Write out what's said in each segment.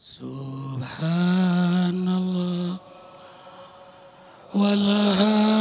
سبحان الله والله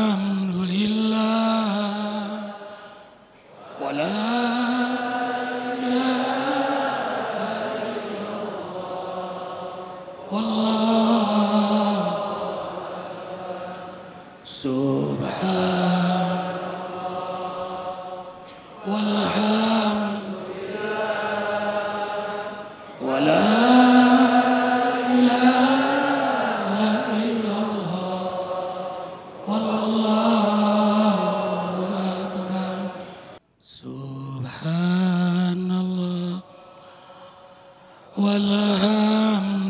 um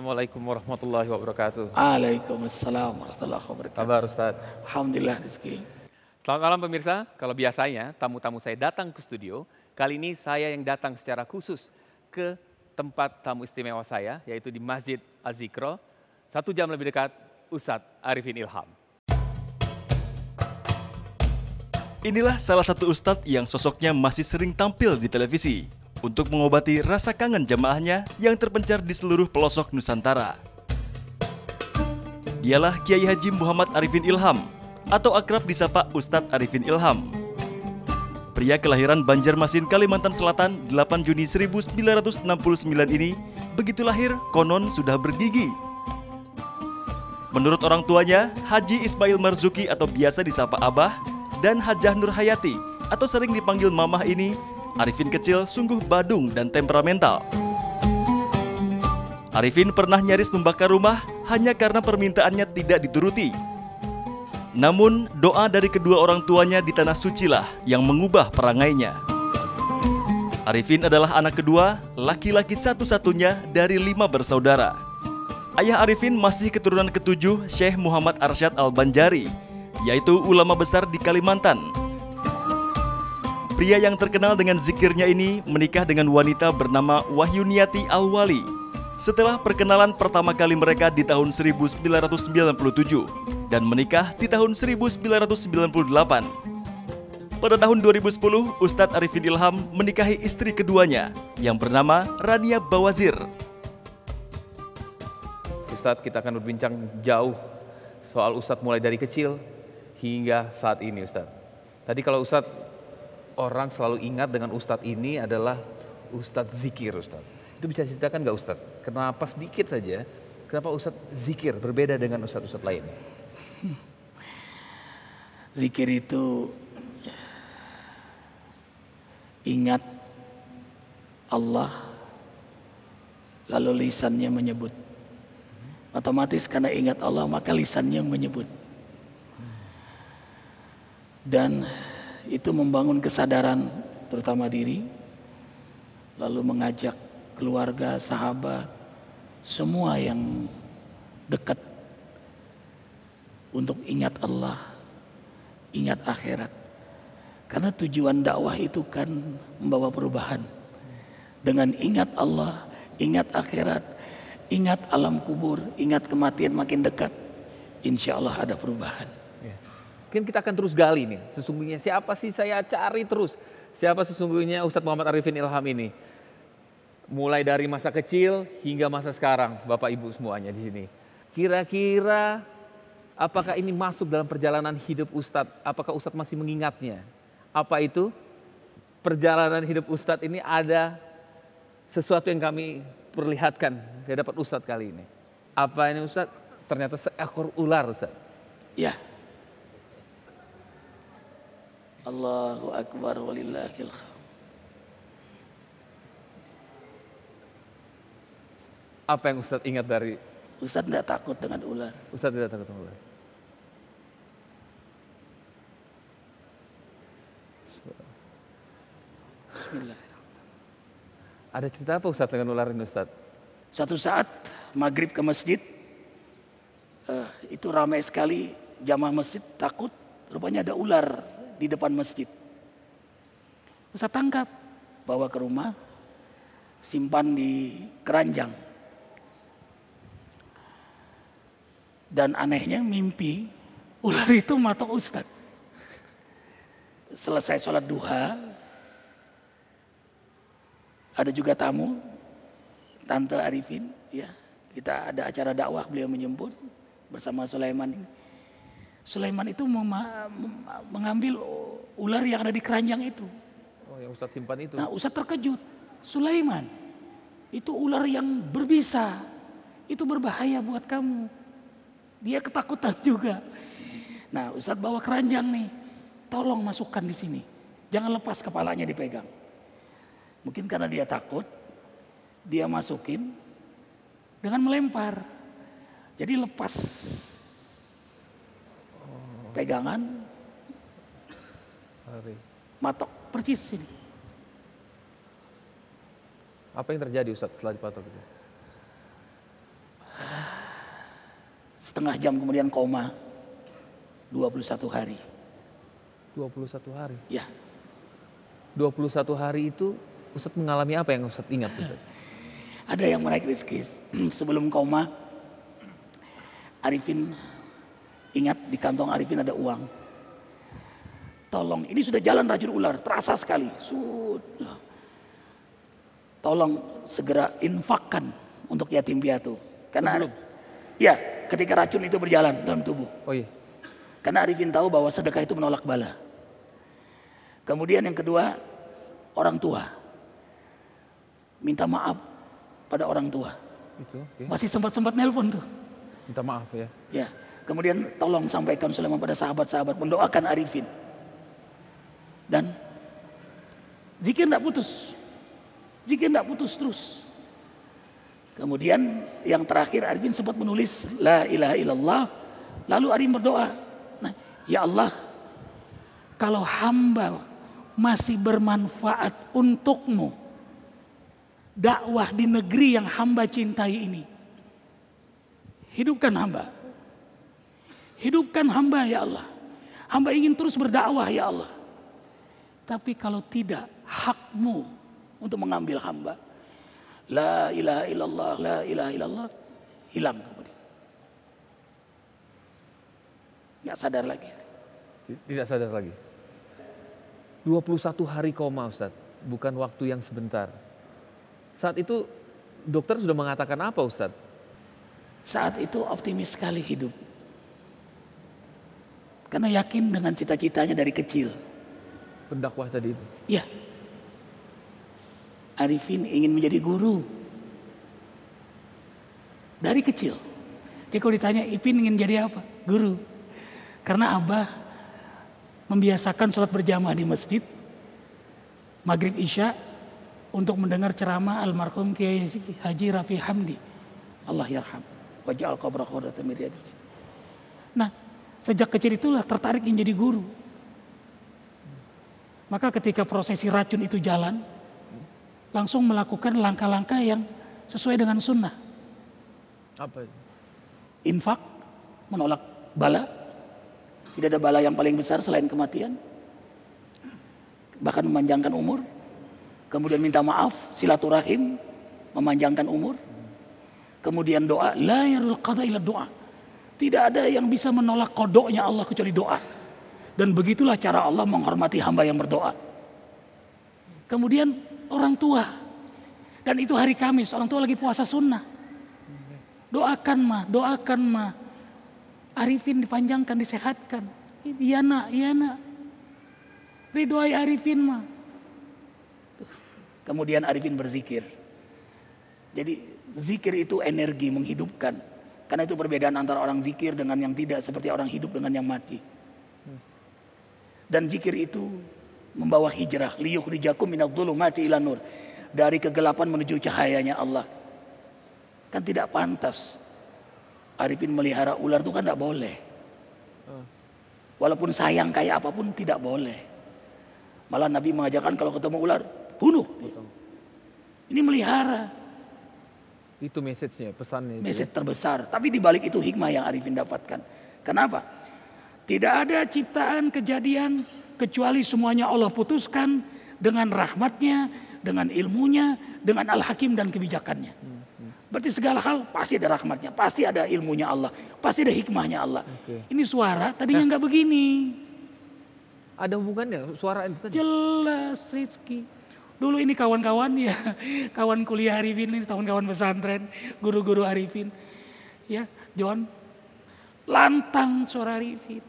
Assalamualaikum warahmatullahi wabarakatuh. Waalaikumsalam warahmatullahi wabarakatuh. Kabar Ustaz? Alhamdulillah rezeki. Selamat malam pemirsa. Kalau biasanya tamu-tamu saya datang ke studio, kali ini saya yang datang secara khusus ke tempat tamu istimewa saya, yaitu di Masjid Azikro. Satu jam lebih dekat, Ustaz Arifin Ilham. Inilah salah satu ustadz yang sosoknya masih sering tampil di televisi untuk mengobati rasa kangen jemaahnya yang terpencar di seluruh pelosok Nusantara. Dialah Kiai Haji Muhammad Arifin Ilham atau akrab disapa Ustadz Arifin Ilham. Pria kelahiran Banjarmasin, Kalimantan Selatan 8 Juni 1969 ini begitu lahir konon sudah bergigi. Menurut orang tuanya, Haji Ismail Marzuki atau biasa disapa Abah dan Hajah Nur Hayati atau sering dipanggil Mamah ini Arifin kecil sungguh badung dan temperamental. Arifin pernah nyaris membakar rumah hanya karena permintaannya tidak dituruti. Namun, doa dari kedua orang tuanya di Tanah Suci lah yang mengubah perangainya. Arifin adalah anak kedua, laki-laki satu-satunya dari lima bersaudara. Ayah Arifin masih keturunan ketujuh Syekh Muhammad Arsyad Al-Banjari, yaitu ulama besar di Kalimantan Pria yang terkenal dengan zikirnya ini menikah dengan wanita bernama Wahyuniati Alwali. Setelah perkenalan pertama kali mereka di tahun 1997 dan menikah di tahun 1998. Pada tahun 2010, Ustadz Arifin Ilham menikahi istri keduanya yang bernama Rania Bawazir. Ustadz, kita akan berbincang jauh soal Ustadz mulai dari kecil hingga saat ini Ustadz. Tadi kalau Ustadz orang selalu ingat dengan Ustadz ini adalah Ustadz Zikir Ustadz. Itu bisa ceritakan nggak Ustadz? Kenapa sedikit saja, kenapa Ustadz Zikir berbeda dengan Ustadz-Ustadz lain? Zikir itu ya, ingat Allah lalu lisannya menyebut. Otomatis karena ingat Allah maka lisannya menyebut. Dan itu membangun kesadaran terutama diri, lalu mengajak keluarga, sahabat, semua yang dekat untuk ingat Allah, ingat akhirat. Karena tujuan dakwah itu kan membawa perubahan. Dengan ingat Allah, ingat akhirat, ingat alam kubur, ingat kematian makin dekat, insya Allah ada perubahan. Mungkin kita akan terus gali nih, sesungguhnya siapa sih saya cari terus. Siapa sesungguhnya Ustadz Muhammad Arifin Ilham ini. Mulai dari masa kecil hingga masa sekarang, Bapak Ibu semuanya di sini. Kira-kira apakah ini masuk dalam perjalanan hidup Ustadz? Apakah Ustadz masih mengingatnya? Apa itu? Perjalanan hidup Ustadz ini ada sesuatu yang kami perlihatkan Saya dapat Ustadz kali ini. Apa ini Ustadz? Ternyata seekor ular Ustadz. Ya. Allahu akbar walillahil Apa yang Ustadz ingat dari? Ustadz tidak takut dengan ular. Ustadz tidak takut dengan ular. Bismillahirrahmanirrahim. Ada cerita apa Ustadz dengan ular ini Ustadz? Suatu saat maghrib ke masjid, uh, itu ramai sekali jamaah masjid takut rupanya ada ular di depan masjid. Ustaz tangkap, bawa ke rumah, simpan di keranjang. Dan anehnya mimpi ular itu matok ustad. Selesai sholat duha, ada juga tamu, Tante Arifin, ya kita ada acara dakwah beliau menjemput bersama Sulaiman ini. Sulaiman itu mengambil ular yang ada di keranjang itu. Oh, yang Ustaz simpan itu. Nah, Ustaz terkejut. Sulaiman, itu ular yang berbisa. Itu berbahaya buat kamu. Dia ketakutan juga. Nah, Ustaz bawa keranjang nih. Tolong masukkan di sini. Jangan lepas kepalanya dipegang. Mungkin karena dia takut, dia masukin dengan melempar. Jadi lepas pegangan matok persis ini. Apa yang terjadi Ustaz setelah dipatok itu? Setengah jam kemudian koma 21 hari. 21 hari? Ya. 21 hari itu Ustaz mengalami apa yang Ustaz ingat Ustaz? Ada yang menaik riskis sebelum koma Arifin di kantong Arifin ada uang. Tolong, ini sudah jalan racun ular, terasa sekali. Sudah. Tolong segera infakkan untuk yatim piatu. Karena ya, ketika racun itu berjalan dalam tubuh. Oh iya. Karena Arifin tahu bahwa sedekah itu menolak bala. Kemudian yang kedua, orang tua. Minta maaf pada orang tua. Itu, okay. Masih sempat-sempat nelpon tuh. Minta maaf ya. Ya. Kemudian tolong sampaikan salam pada sahabat-sahabat, mendoakan Arifin. Dan jika tidak putus, jika tidak putus terus. Kemudian yang terakhir Arifin sempat menulis La ilaha illallah. Lalu Arifin berdoa. Nah, ya Allah, kalau hamba masih bermanfaat untukmu. Dakwah di negeri yang hamba cintai ini. Hidupkan hamba. Hidupkan hamba ya Allah. Hamba ingin terus berdakwah ya Allah. Tapi kalau tidak hakmu untuk mengambil hamba. La ilaha illallah, la ilaha illallah. Hilang kemudian. tidak sadar lagi. Tidak sadar lagi. 21 hari koma Ustaz. Bukan waktu yang sebentar. Saat itu dokter sudah mengatakan apa Ustaz? Saat itu optimis sekali hidup karena yakin dengan cita-citanya dari kecil. Pendakwah tadi itu? Iya. Arifin ingin menjadi guru. Dari kecil. Jadi kalau ditanya, Ipin ingin jadi apa? Guru. Karena Abah membiasakan sholat berjamaah di masjid. Maghrib Isya untuk mendengar ceramah almarhum Kiai Haji Rafi Hamdi. Allah yarham. Wajah al-Qabra Nah Sejak kecil itulah tertarik ingin jadi guru. Maka ketika prosesi racun itu jalan, langsung melakukan langkah-langkah yang sesuai dengan sunnah. Apa itu? Infak, menolak bala. Tidak ada bala yang paling besar selain kematian. Bahkan memanjangkan umur. Kemudian minta maaf, silaturahim, memanjangkan umur. Kemudian doa, la yarul qada ila doa. Tidak ada yang bisa menolak kodoknya Allah kecuali doa. Dan begitulah cara Allah menghormati hamba yang berdoa. Kemudian orang tua. Dan itu hari Kamis, orang tua lagi puasa sunnah. Doakan mah, doakan mah. Arifin dipanjangkan, disehatkan. Iya nak, iya nak. Ridhoi Arifin mah. Kemudian Arifin berzikir. Jadi zikir itu energi menghidupkan. Karena itu perbedaan antara orang zikir dengan yang tidak seperti orang hidup dengan yang mati. Dan zikir itu membawa hijrah, liyukhrijakum dulu mati ila nur. Dari kegelapan menuju cahayanya Allah. Kan tidak pantas Arifin melihara ular itu kan tidak boleh. Walaupun sayang kayak apapun tidak boleh. Malah Nabi mengajarkan kalau ketemu ular, bunuh. Ini melihara. Itu message-nya, pesannya. Ya. Message terbesar. Tapi dibalik itu hikmah yang Arifin dapatkan. Kenapa? Tidak ada ciptaan kejadian kecuali semuanya Allah putuskan dengan rahmatnya, dengan ilmunya, dengan al-hakim dan kebijakannya. Hmm, hmm. Berarti segala hal pasti ada rahmatnya, pasti ada ilmunya Allah, pasti ada hikmahnya Allah. Okay. Ini suara tadinya nah. nggak nah, begini. Ada hubungannya suara itu tadi? Jelas Rizky. Dulu ini kawan-kawan ya, kawan kuliah Arifin ini tahun kawan pesantren, guru-guru Arifin. Ya, John, lantang suara Arifin.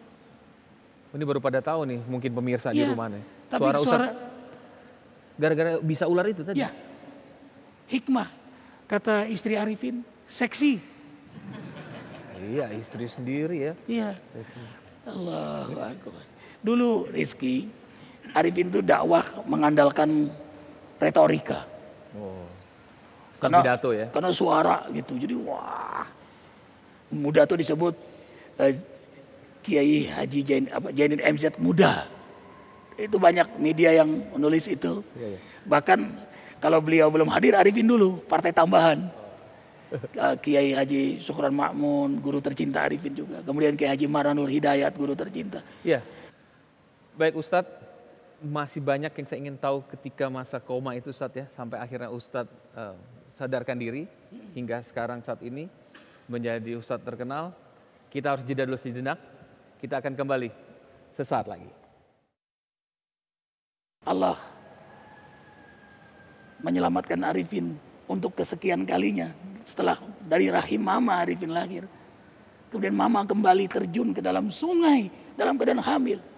Oh, ini baru pada tahu nih, mungkin pemirsa ya, di iya, rumahnya. Tapi suara, suara gara-gara bisa ular itu tadi. Ya, hikmah. Kata istri Arifin, seksi. Iya, istri sendiri ya. Iya. Allahu Akbar. Dulu Rizky, Arifin itu dakwah mengandalkan retorika. Oh. karena, pidato ya. Karena suara gitu. Jadi wah. Muda tuh disebut eh, Kiai Haji Jain apa Jainin MZ muda. Itu banyak media yang menulis itu. Ya, ya. Bahkan kalau beliau belum hadir Arifin dulu, partai tambahan. Oh. Eh, Kiai Haji Sukran Makmun, guru tercinta Arifin juga. Kemudian Kiai Haji Maranul Hidayat, guru tercinta. Iya. Baik Ustadz, masih banyak yang saya ingin tahu ketika masa koma itu saat ya, sampai akhirnya Ustadz uh, sadarkan diri hingga sekarang saat ini menjadi Ustadz terkenal. Kita harus jeda dulu sejenak, kita akan kembali sesaat lagi. Allah menyelamatkan Arifin untuk kesekian kalinya setelah dari rahim mama Arifin lahir. Kemudian mama kembali terjun ke dalam sungai dalam keadaan hamil